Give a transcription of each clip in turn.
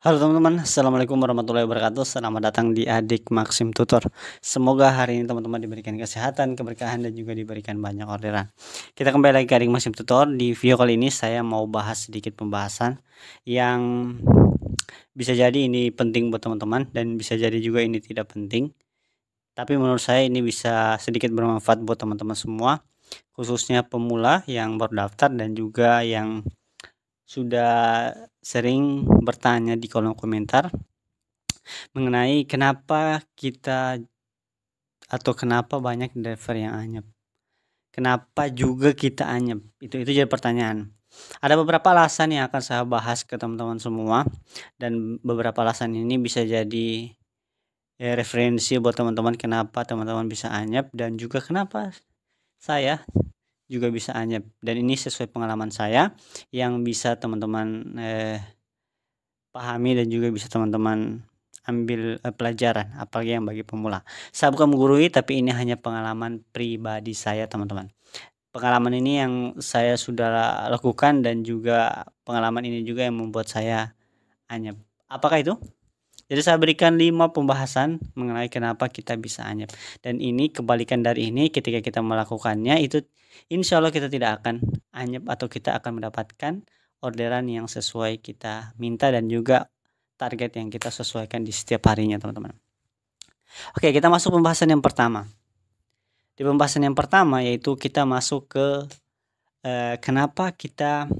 Halo teman-teman, Assalamualaikum warahmatullahi wabarakatuh Selamat datang di Adik Maxim Tutor Semoga hari ini teman-teman diberikan kesehatan, keberkahan dan juga diberikan banyak orderan Kita kembali lagi ke Adik Maxim Tutor Di video kali ini saya mau bahas sedikit pembahasan Yang bisa jadi ini penting buat teman-teman Dan bisa jadi juga ini tidak penting Tapi menurut saya ini bisa sedikit bermanfaat buat teman-teman semua Khususnya pemula yang baru daftar dan juga yang sudah sering bertanya di kolom komentar mengenai kenapa kita atau kenapa banyak driver yang anyep. Kenapa juga kita anyep? Itu itu jadi pertanyaan. Ada beberapa alasan yang akan saya bahas ke teman-teman semua dan beberapa alasan ini bisa jadi ya, referensi buat teman-teman kenapa teman-teman bisa anyep dan juga kenapa saya juga bisa anyep dan ini sesuai pengalaman saya yang bisa teman-teman eh, pahami dan juga bisa teman-teman ambil eh, pelajaran apalagi yang bagi pemula saya bukan menggurui tapi ini hanya pengalaman pribadi saya teman-teman pengalaman ini yang saya sudah lakukan dan juga pengalaman ini juga yang membuat saya anyep apakah itu jadi saya berikan 5 pembahasan mengenai kenapa kita bisa anyap. Dan ini kebalikan dari ini ketika kita melakukannya itu insya Allah kita tidak akan anyap atau kita akan mendapatkan orderan yang sesuai kita minta dan juga target yang kita sesuaikan di setiap harinya teman-teman. Oke kita masuk pembahasan yang pertama. Di pembahasan yang pertama yaitu kita masuk ke eh, kenapa kita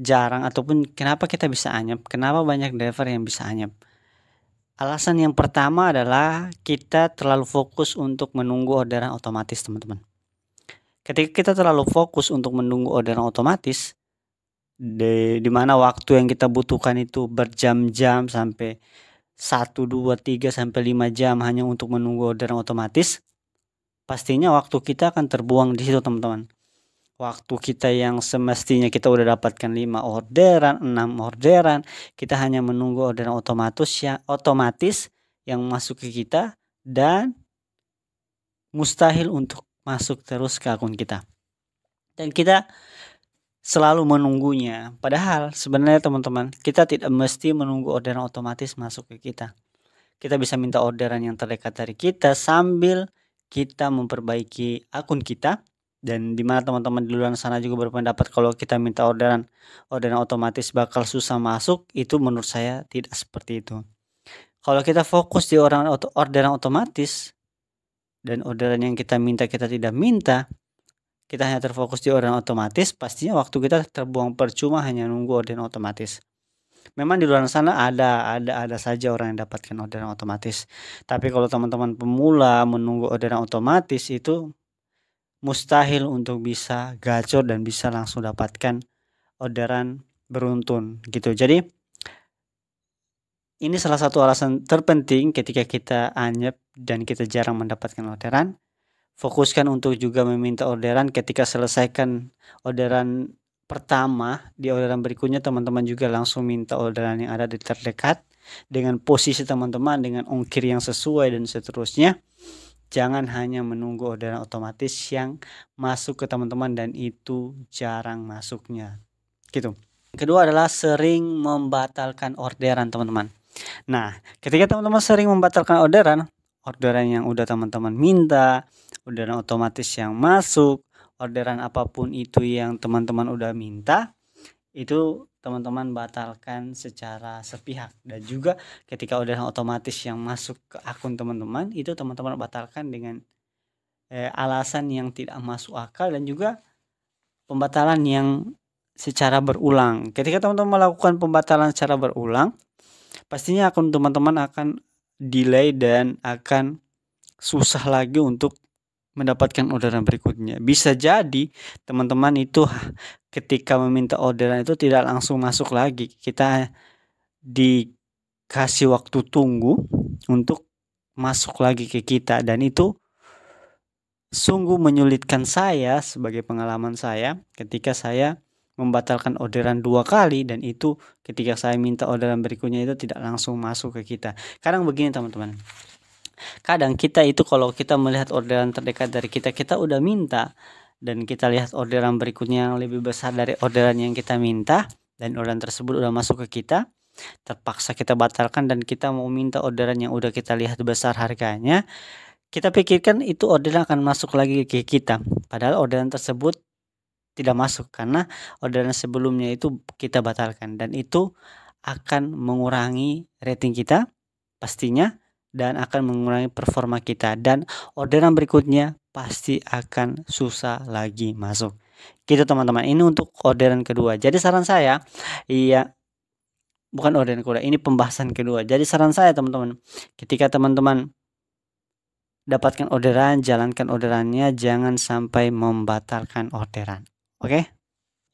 jarang ataupun kenapa kita bisa anyap, kenapa banyak driver yang bisa anyap. Alasan yang pertama adalah kita terlalu fokus untuk menunggu orderan otomatis, teman-teman. Ketika kita terlalu fokus untuk menunggu orderan otomatis, di, di mana waktu yang kita butuhkan itu berjam-jam sampai 1, 2, 3 sampai 5 jam hanya untuk menunggu orderan otomatis, pastinya waktu kita akan terbuang di situ, teman-teman waktu kita yang semestinya kita udah dapatkan 5 orderan, 6 orderan, kita hanya menunggu orderan otomatis ya, otomatis yang masuk ke kita dan mustahil untuk masuk terus ke akun kita. Dan kita selalu menunggunya. Padahal sebenarnya teman-teman, kita tidak mesti menunggu orderan otomatis masuk ke kita. Kita bisa minta orderan yang terdekat dari kita sambil kita memperbaiki akun kita dan dimana teman-teman di luar sana juga berpendapat kalau kita minta orderan orderan otomatis bakal susah masuk itu menurut saya tidak seperti itu kalau kita fokus di orang orderan otomatis dan orderan yang kita minta kita tidak minta kita hanya terfokus di orderan otomatis pastinya waktu kita terbuang percuma hanya nunggu orderan otomatis memang di luar sana ada ada ada saja orang yang dapatkan orderan otomatis tapi kalau teman-teman pemula menunggu orderan otomatis itu mustahil untuk bisa gacor dan bisa langsung dapatkan orderan beruntun gitu. Jadi ini salah satu alasan terpenting ketika kita anyep dan kita jarang mendapatkan orderan. Fokuskan untuk juga meminta orderan ketika selesaikan orderan pertama di orderan berikutnya teman-teman juga langsung minta orderan yang ada di terdekat dengan posisi teman-teman dengan ongkir yang sesuai dan seterusnya Jangan hanya menunggu orderan otomatis yang masuk ke teman-teman dan itu jarang masuknya. Gitu. Kedua adalah sering membatalkan orderan teman-teman. Nah, ketika teman-teman sering membatalkan orderan, orderan yang udah teman-teman minta, orderan otomatis yang masuk, orderan apapun itu yang teman-teman udah minta, itu teman-teman batalkan secara sepihak dan juga ketika udah otomatis yang masuk ke akun teman-teman itu teman-teman batalkan dengan eh, alasan yang tidak masuk akal dan juga pembatalan yang secara berulang. Ketika teman-teman melakukan pembatalan secara berulang, pastinya akun teman-teman akan delay dan akan susah lagi untuk mendapatkan orderan berikutnya. Bisa jadi teman-teman itu ketika meminta orderan itu tidak langsung masuk lagi. Kita dikasih waktu tunggu untuk masuk lagi ke kita dan itu sungguh menyulitkan saya sebagai pengalaman saya ketika saya membatalkan orderan dua kali dan itu ketika saya minta orderan berikutnya itu tidak langsung masuk ke kita. Kadang begini teman-teman kadang kita itu kalau kita melihat orderan terdekat dari kita kita udah minta dan kita lihat orderan berikutnya yang lebih besar dari orderan yang kita minta dan orderan tersebut udah masuk ke kita terpaksa kita batalkan dan kita mau minta orderan yang udah kita lihat besar harganya kita pikirkan itu orderan akan masuk lagi ke kita padahal orderan tersebut tidak masuk karena orderan sebelumnya itu kita batalkan dan itu akan mengurangi rating kita pastinya dan akan mengurangi performa kita dan orderan berikutnya pasti akan susah lagi masuk. Gitu teman-teman, ini untuk orderan kedua. Jadi saran saya, iya bukan orderan kedua, ini pembahasan kedua. Jadi saran saya teman-teman, ketika teman-teman dapatkan orderan, jalankan orderannya, jangan sampai membatalkan orderan. Oke? Okay?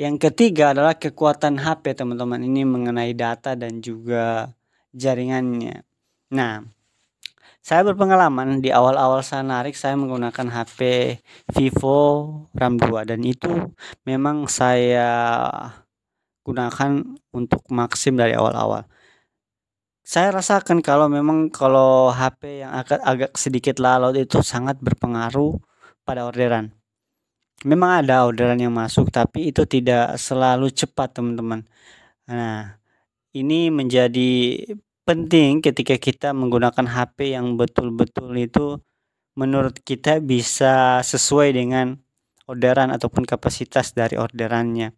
Yang ketiga adalah kekuatan HP teman-teman. Ini mengenai data dan juga jaringannya. Nah, saya berpengalaman di awal-awal saya narik saya menggunakan HP Vivo RAM 2 dan itu memang saya gunakan untuk maksim dari awal-awal. Saya rasakan kalau memang kalau HP yang agak agak sedikit lalot itu sangat berpengaruh pada orderan. Memang ada orderan yang masuk tapi itu tidak selalu cepat teman-teman. Nah, ini menjadi penting ketika kita menggunakan HP yang betul-betul itu menurut kita bisa sesuai dengan orderan ataupun kapasitas dari orderannya.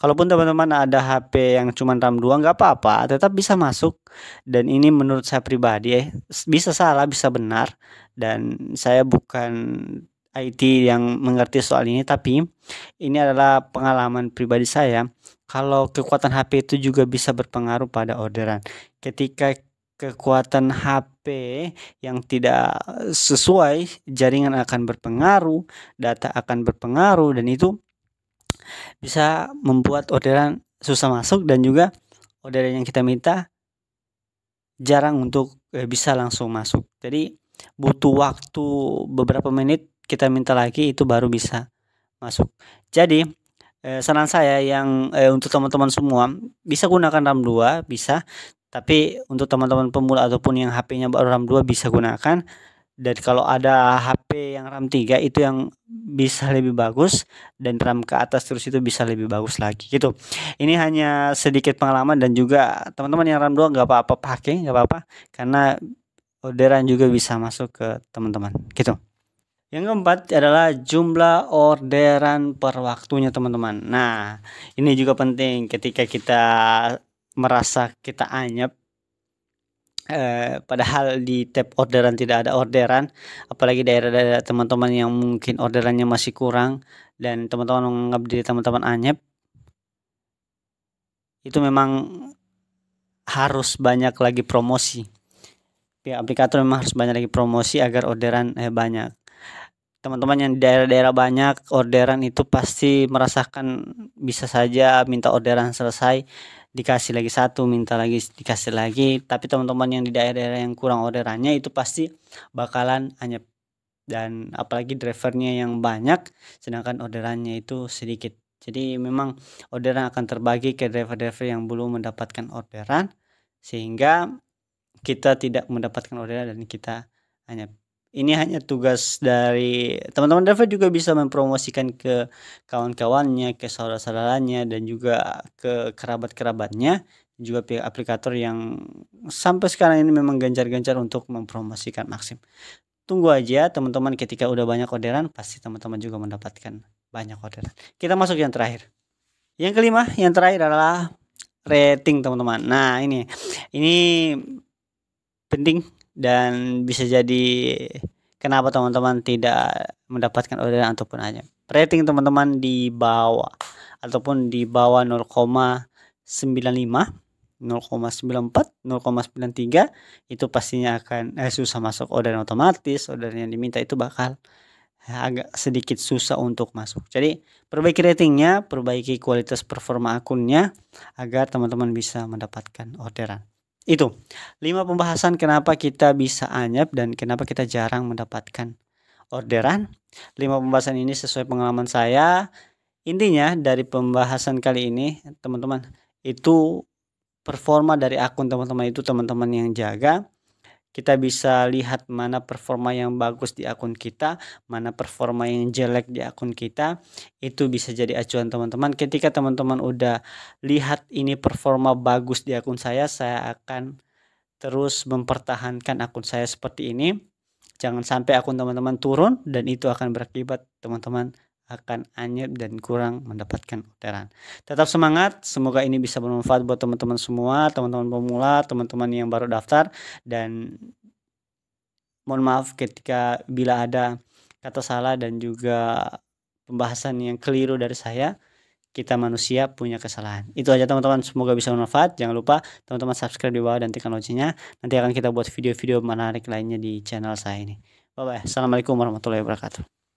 Kalaupun teman-teman ada HP yang cuma RAM 2 nggak apa-apa, tetap bisa masuk dan ini menurut saya pribadi eh, bisa salah, bisa benar dan saya bukan IT yang mengerti soal ini tapi ini adalah pengalaman pribadi saya kalau kekuatan HP itu juga bisa berpengaruh pada orderan. Ketika kekuatan HP yang tidak sesuai, jaringan akan berpengaruh, data akan berpengaruh dan itu bisa membuat orderan susah masuk dan juga orderan yang kita minta jarang untuk eh, bisa langsung masuk. Jadi butuh waktu beberapa menit kita minta lagi itu baru bisa masuk. Jadi eh, saran saya yang eh, untuk teman-teman semua bisa gunakan RAM 2 bisa tapi untuk teman-teman pemula ataupun yang HP-nya baru RAM 2 bisa gunakan dan kalau ada HP yang RAM 3 itu yang bisa lebih bagus dan RAM ke atas terus itu bisa lebih bagus lagi gitu ini hanya sedikit pengalaman dan juga teman-teman yang RAM 2 nggak apa-apa pakai nggak apa-apa karena orderan juga bisa masuk ke teman-teman gitu yang keempat adalah jumlah orderan per waktunya teman-teman. Nah, ini juga penting ketika kita merasa kita anyap eh, padahal di tab orderan tidak ada orderan, apalagi daerah-daerah teman-teman yang mungkin orderannya masih kurang dan teman-teman menganggap diri teman-teman anyep itu memang harus banyak lagi promosi. Pihak aplikator memang harus banyak lagi promosi agar orderan eh, banyak teman-teman yang di daerah-daerah banyak orderan itu pasti merasakan bisa saja minta orderan selesai dikasih lagi satu minta lagi dikasih lagi tapi teman-teman yang di daerah-daerah yang kurang orderannya itu pasti bakalan hanya dan apalagi drivernya yang banyak sedangkan orderannya itu sedikit jadi memang orderan akan terbagi ke driver-driver yang belum mendapatkan orderan sehingga kita tidak mendapatkan orderan dan kita hanya ini hanya tugas dari teman-teman driver juga bisa mempromosikan ke kawan-kawannya, ke saudara-saudaranya dan juga ke kerabat-kerabatnya juga pihak aplikator yang sampai sekarang ini memang gencar-gencar untuk mempromosikan Maxim. Tunggu aja teman-teman ketika udah banyak orderan pasti teman-teman juga mendapatkan banyak orderan. Kita masuk yang terakhir. Yang kelima, yang terakhir adalah rating teman-teman. Nah, ini ini penting dan bisa jadi kenapa teman-teman tidak mendapatkan orderan ataupun hanya rating teman-teman di bawah ataupun di bawah 0,95 0,94 0,93 itu pastinya akan eh, susah masuk orderan otomatis orderan yang diminta itu bakal agak sedikit susah untuk masuk. Jadi perbaiki ratingnya, perbaiki kualitas performa akunnya agar teman-teman bisa mendapatkan orderan. Itu lima pembahasan kenapa kita bisa anyap dan kenapa kita jarang mendapatkan orderan. Lima pembahasan ini sesuai pengalaman saya. Intinya dari pembahasan kali ini, teman-teman, itu performa dari akun teman-teman itu teman-teman yang jaga kita bisa lihat mana performa yang bagus di akun kita, mana performa yang jelek di akun kita. Itu bisa jadi acuan teman-teman. Ketika teman-teman udah lihat ini performa bagus di akun saya, saya akan terus mempertahankan akun saya seperti ini. Jangan sampai akun teman-teman turun dan itu akan berakibat teman-teman akan anyep dan kurang mendapatkan uteran. Tetap semangat, semoga ini bisa bermanfaat buat teman-teman semua, teman-teman pemula, teman-teman yang baru daftar dan mohon maaf ketika bila ada kata salah dan juga pembahasan yang keliru dari saya. Kita manusia punya kesalahan. Itu aja teman-teman, semoga bisa bermanfaat. Jangan lupa teman-teman subscribe di bawah dan tekan loncengnya. Nanti akan kita buat video-video menarik lainnya di channel saya ini. Bye bye. Assalamualaikum warahmatullahi wabarakatuh.